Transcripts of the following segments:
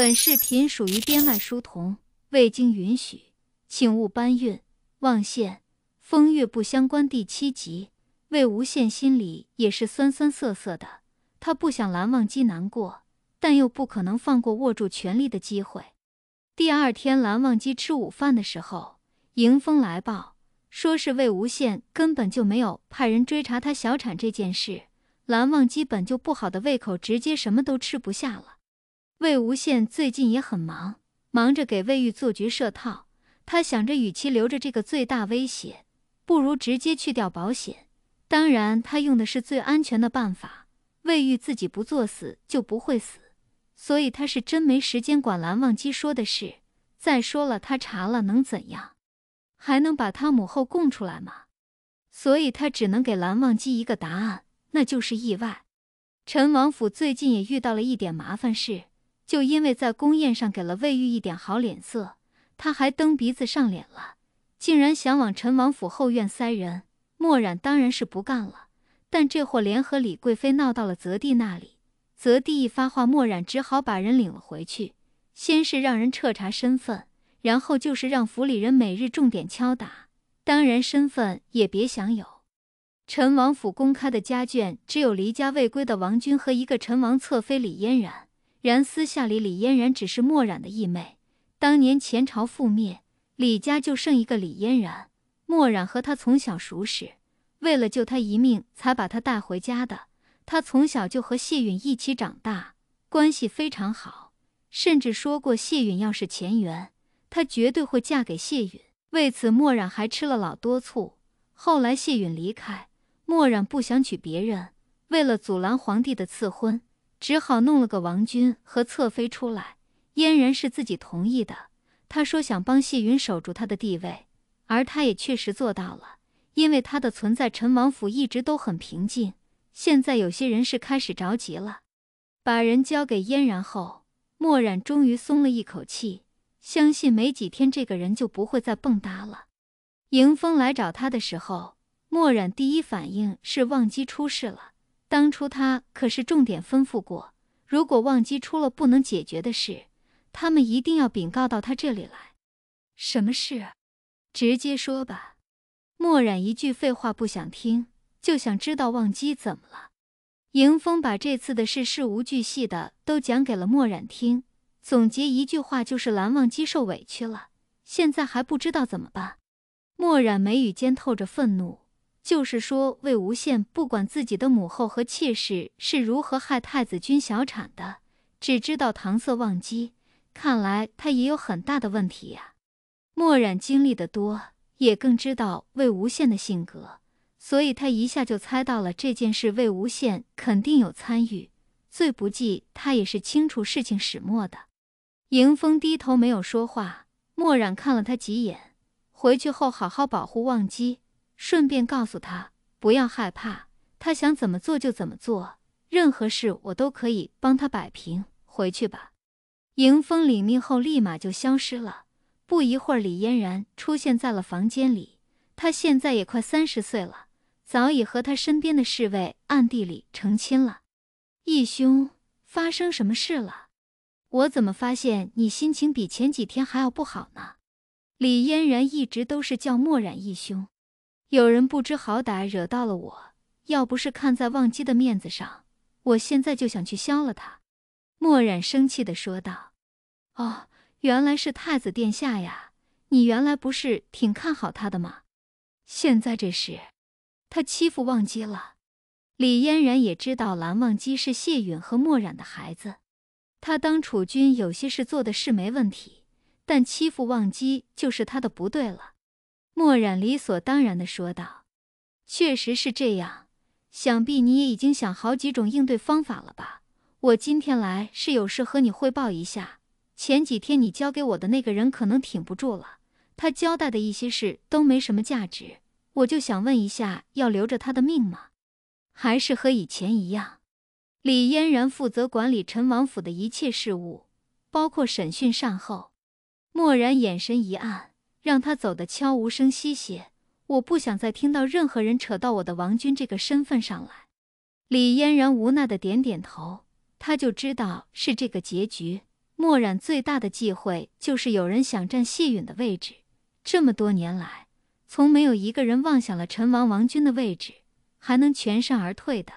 本视频属于编外书童，未经允许，请勿搬运。望仙风月不相关第七集，魏无羡心里也是酸酸涩涩的。他不想蓝忘机难过，但又不可能放过握住权力的机会。第二天，蓝忘机吃午饭的时候，迎风来报，说是魏无羡根本就没有派人追查他小产这件事。蓝忘机本就不好的胃口，直接什么都吃不下了。魏无羡最近也很忙，忙着给魏玉做局设套。他想着，与其留着这个最大威胁，不如直接去掉保险。当然，他用的是最安全的办法。魏玉自己不作死就不会死，所以他是真没时间管蓝忘机说的事。再说了，他查了能怎样？还能把他母后供出来吗？所以，他只能给蓝忘机一个答案，那就是意外。陈王府最近也遇到了一点麻烦事。就因为在宫宴上给了魏玉一点好脸色，他还蹬鼻子上脸了，竟然想往陈王府后院塞人。墨染当然是不干了，但这货联合李贵妃闹到了泽帝那里。泽帝一发话，墨染只好把人领了回去。先是让人彻查身份，然后就是让府里人每日重点敲打，当然身份也别想有。陈王府公开的家眷只有离家未归的王军和一个陈王侧妃李嫣然。然私下里，李嫣然只是墨染的义妹。当年前朝覆灭，李家就剩一个李嫣然。墨染和她从小熟识，为了救她一命才把她带回家的。她从小就和谢允一起长大，关系非常好，甚至说过谢允要是前缘，她绝对会嫁给谢允。为此，墨染还吃了老多醋。后来谢允离开，墨染不想娶别人，为了阻拦皇帝的赐婚。只好弄了个王军和侧妃出来。嫣然是自己同意的，他说想帮谢云守住他的地位，而他也确实做到了，因为他的存在，陈王府一直都很平静。现在有些人是开始着急了，把人交给嫣然后，墨染终于松了一口气，相信没几天这个人就不会再蹦跶了。迎风来找他的时候，墨染第一反应是忘机出事了。当初他可是重点吩咐过，如果忘机出了不能解决的事，他们一定要禀告到他这里来。什么事？直接说吧。墨染一句废话不想听，就想知道忘机怎么了。迎风把这次的事事无巨细的都讲给了墨染听，总结一句话就是蓝忘机受委屈了，现在还不知道怎么办。墨染眉宇间透着愤怒。就是说，魏无羡不管自己的母后和妾室是如何害太子君小产的，只知道搪塞忘机。看来他也有很大的问题呀。墨染经历的多，也更知道魏无羡的性格，所以他一下就猜到了这件事，魏无羡肯定有参与。最不济，他也是清楚事情始末的。迎风低头没有说话，墨染看了他几眼，回去后好好保护忘机。顺便告诉他不要害怕，他想怎么做就怎么做，任何事我都可以帮他摆平。回去吧。迎风领命后立马就消失了。不一会儿，李嫣然出现在了房间里。他现在也快三十岁了，早已和他身边的侍卫暗地里成亲了。义兄，发生什么事了？我怎么发现你心情比前几天还要不好呢？李嫣然一直都是叫墨染义兄。有人不知好歹，惹到了我。要不是看在忘机的面子上，我现在就想去削了他。”墨染生气地说道。“哦，原来是太子殿下呀！你原来不是挺看好他的吗？现在这是，他欺负忘机了。”李嫣然也知道蓝忘机是谢允和墨染的孩子，他当储君有些事做的是没问题，但欺负忘机就是他的不对了。墨染理所当然地说道：“确实是这样，想必你也已经想好几种应对方法了吧？我今天来是有事和你汇报一下。前几天你交给我的那个人可能挺不住了，他交代的一些事都没什么价值，我就想问一下，要留着他的命吗？还是和以前一样，李嫣然负责管理陈王府的一切事务，包括审讯善后。”墨染眼神一暗。让他走得悄无声息些，我不想再听到任何人扯到我的王军这个身份上来。李嫣然无奈的点点头，他就知道是这个结局。墨染最大的忌讳就是有人想占谢允的位置，这么多年来，从没有一个人妄想了陈王王军的位置还能全身而退的。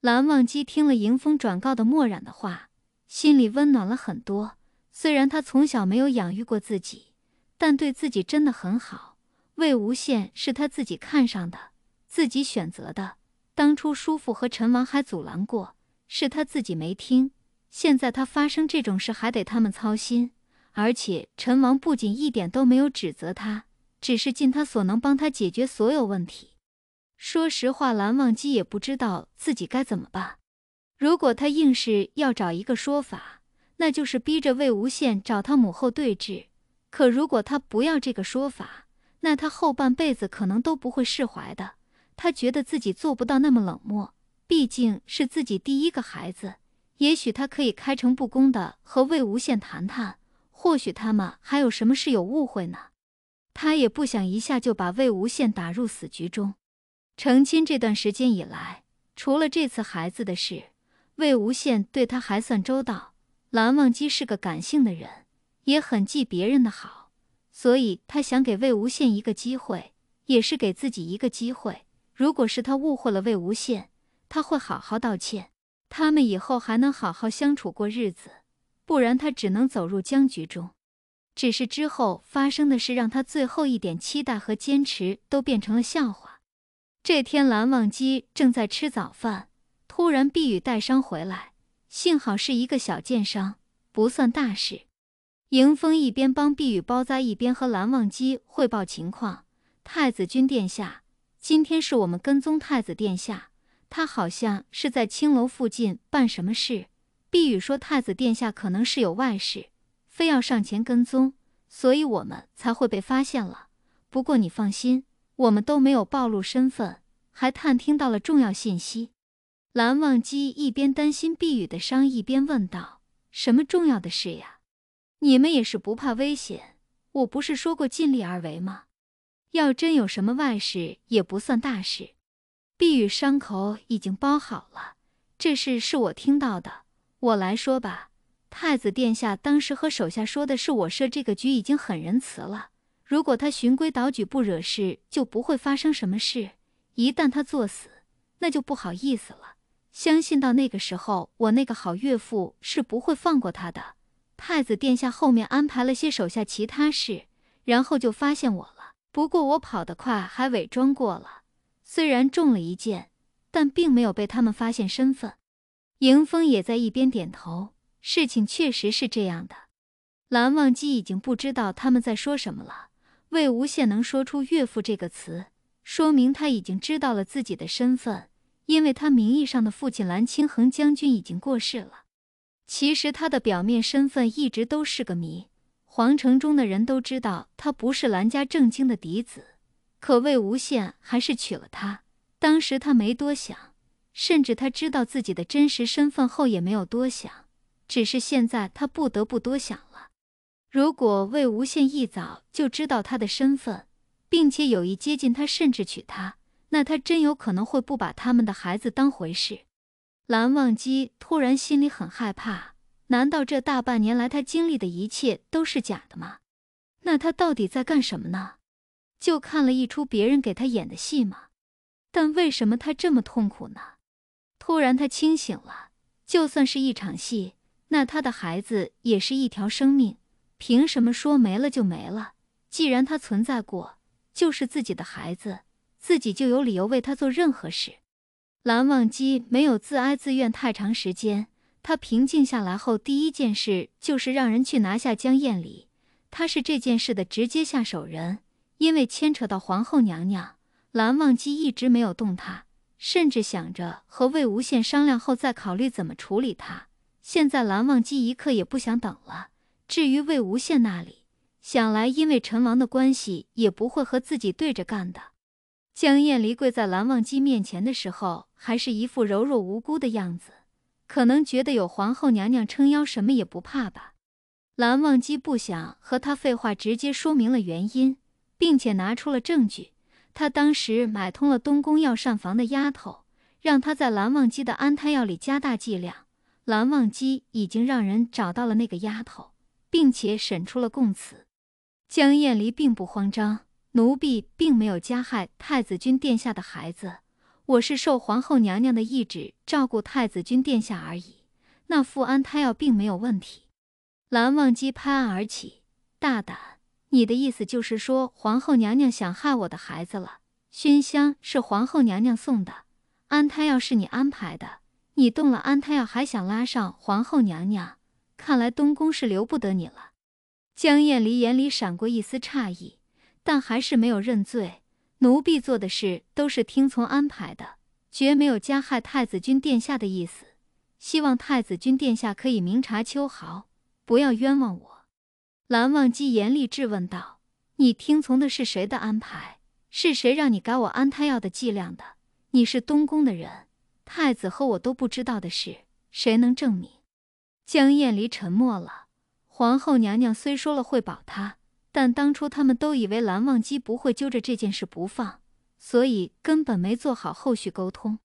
蓝忘机听了迎风转告的墨染的话，心里温暖了很多。虽然他从小没有养育过自己。但对自己真的很好，魏无羡是他自己看上的，自己选择的。当初叔父和陈王还阻拦过，是他自己没听。现在他发生这种事，还得他们操心。而且陈王不仅一点都没有指责他，只是尽他所能帮他解决所有问题。说实话，蓝忘机也不知道自己该怎么办。如果他硬是要找一个说法，那就是逼着魏无羡找他母后对质。可如果他不要这个说法，那他后半辈子可能都不会释怀的。他觉得自己做不到那么冷漠，毕竟是自己第一个孩子。也许他可以开诚布公地和魏无羡谈谈，或许他们还有什么事有误会呢？他也不想一下就把魏无羡打入死局中。成亲这段时间以来，除了这次孩子的事，魏无羡对他还算周到。蓝忘机是个感性的人。也很记别人的好，所以他想给魏无羡一个机会，也是给自己一个机会。如果是他误会了魏无羡，他会好好道歉，他们以后还能好好相处过日子。不然他只能走入僵局中。只是之后发生的事，让他最后一点期待和坚持都变成了笑话。这天，蓝忘机正在吃早饭，突然避雨带伤回来，幸好是一个小箭伤，不算大事。迎风一边帮碧雨包扎，一边和蓝忘机汇报情况。太子君殿下，今天是我们跟踪太子殿下，他好像是在青楼附近办什么事。碧雨说，太子殿下可能是有外事，非要上前跟踪，所以我们才会被发现了。不过你放心，我们都没有暴露身份，还探听到了重要信息。蓝忘机一边担心碧雨的伤，一边问道：“什么重要的事呀？”你们也是不怕危险？我不是说过尽力而为吗？要真有什么外事，也不算大事。碧雨伤口已经包好了。这事是我听到的，我来说吧。太子殿下当时和手下说的是，我设这个局已经很仁慈了。如果他循规蹈矩，不惹事，就不会发生什么事。一旦他作死，那就不好意思了。相信到那个时候，我那个好岳父是不会放过他的。太子殿下后面安排了些手下其他事，然后就发现我了。不过我跑得快，还伪装过了，虽然中了一箭，但并没有被他们发现身份。迎风也在一边点头，事情确实是这样的。蓝忘机已经不知道他们在说什么了。魏无羡能说出“岳父”这个词，说明他已经知道了自己的身份，因为他名义上的父亲蓝青恒将军已经过世了。其实他的表面身份一直都是个谜，皇城中的人都知道他不是兰家正经的嫡子，可魏无羡还是娶了他。当时他没多想，甚至他知道自己的真实身份后也没有多想，只是现在他不得不多想了。如果魏无羡一早就知道他的身份，并且有意接近他，甚至娶他，那他真有可能会不把他们的孩子当回事。蓝忘机突然心里很害怕，难道这大半年来他经历的一切都是假的吗？那他到底在干什么呢？就看了一出别人给他演的戏吗？但为什么他这么痛苦呢？突然他清醒了，就算是一场戏，那他的孩子也是一条生命，凭什么说没了就没了？既然他存在过，就是自己的孩子，自己就有理由为他做任何事。蓝忘机没有自哀自怨太长时间，他平静下来后，第一件事就是让人去拿下江厌礼，他是这件事的直接下手人，因为牵扯到皇后娘娘，蓝忘机一直没有动他，甚至想着和魏无羡商量后再考虑怎么处理他。现在蓝忘机一刻也不想等了。至于魏无羡那里，想来因为陈王的关系，也不会和自己对着干的。江晏离跪在蓝忘机面前的时候，还是一副柔弱无辜的样子，可能觉得有皇后娘娘撑腰，什么也不怕吧。蓝忘机不想和他废话，直接说明了原因，并且拿出了证据。他当时买通了东宫药膳房的丫头，让她在蓝忘机的安胎药里加大剂量。蓝忘机已经让人找到了那个丫头，并且审出了供词。江晏离并不慌张。奴婢并没有加害太子君殿下的孩子，我是受皇后娘娘的懿旨照顾太子君殿下而已。那副安安胎药并没有问题。蓝忘机拍案而起：“大胆！你的意思就是说皇后娘娘想害我的孩子了？熏香是皇后娘娘送的，安胎药是你安排的，你动了安胎药还想拉上皇后娘娘？看来东宫是留不得你了。”江厌离眼里闪过一丝诧异。但还是没有认罪。奴婢做的事都是听从安排的，绝没有加害太子君殿下的意思。希望太子君殿下可以明察秋毫，不要冤枉我。”蓝忘机严厉质问道：“你听从的是谁的安排？是谁让你改我安胎药的剂量的？你是东宫的人，太子和我都不知道的事，谁能证明？”江厌离沉默了。皇后娘娘虽说了会保她。但当初他们都以为蓝忘机不会揪着这件事不放，所以根本没做好后续沟通。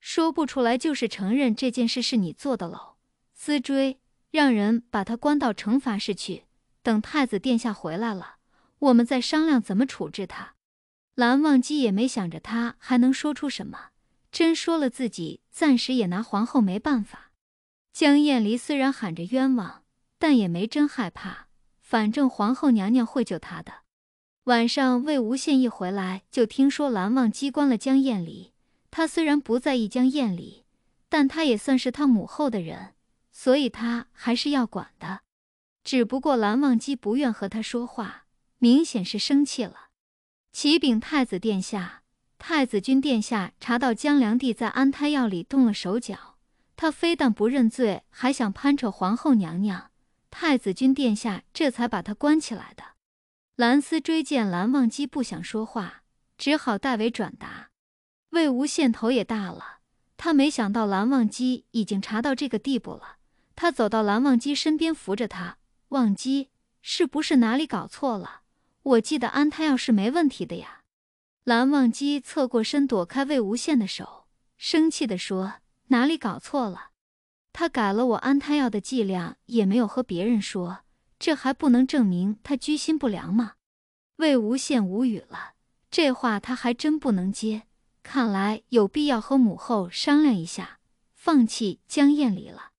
说不出来就是承认这件事是你做的喽。思追，让人把他关到惩罚室去，等太子殿下回来了，我们再商量怎么处置他。蓝忘机也没想着他还能说出什么，真说了自己暂时也拿皇后没办法。江厌离虽然喊着冤枉，但也没真害怕。反正皇后娘娘会救她的。晚上，魏无羡一回来就听说蓝忘机关了江厌离。他虽然不在意江厌离，但他也算是他母后的人，所以他还是要管的。只不过蓝忘机不愿和他说话，明显是生气了。启禀太子殿下，太子君殿下查到江良帝在安胎药里动了手脚，他非但不认罪，还想攀扯皇后娘娘。太子君殿下这才把他关起来的。蓝斯追见蓝忘机不想说话，只好代为转达。魏无羡头也大了，他没想到蓝忘机已经查到这个地步了。他走到蓝忘机身边，扶着他：“忘机，是不是哪里搞错了？我记得安胎药是没问题的呀。”蓝忘机侧过身躲开魏无羡的手，生气地说：“哪里搞错了？”他改了我安胎药的剂量，也没有和别人说，这还不能证明他居心不良吗？魏无羡无语了，这话他还真不能接，看来有必要和母后商量一下，放弃江厌离了。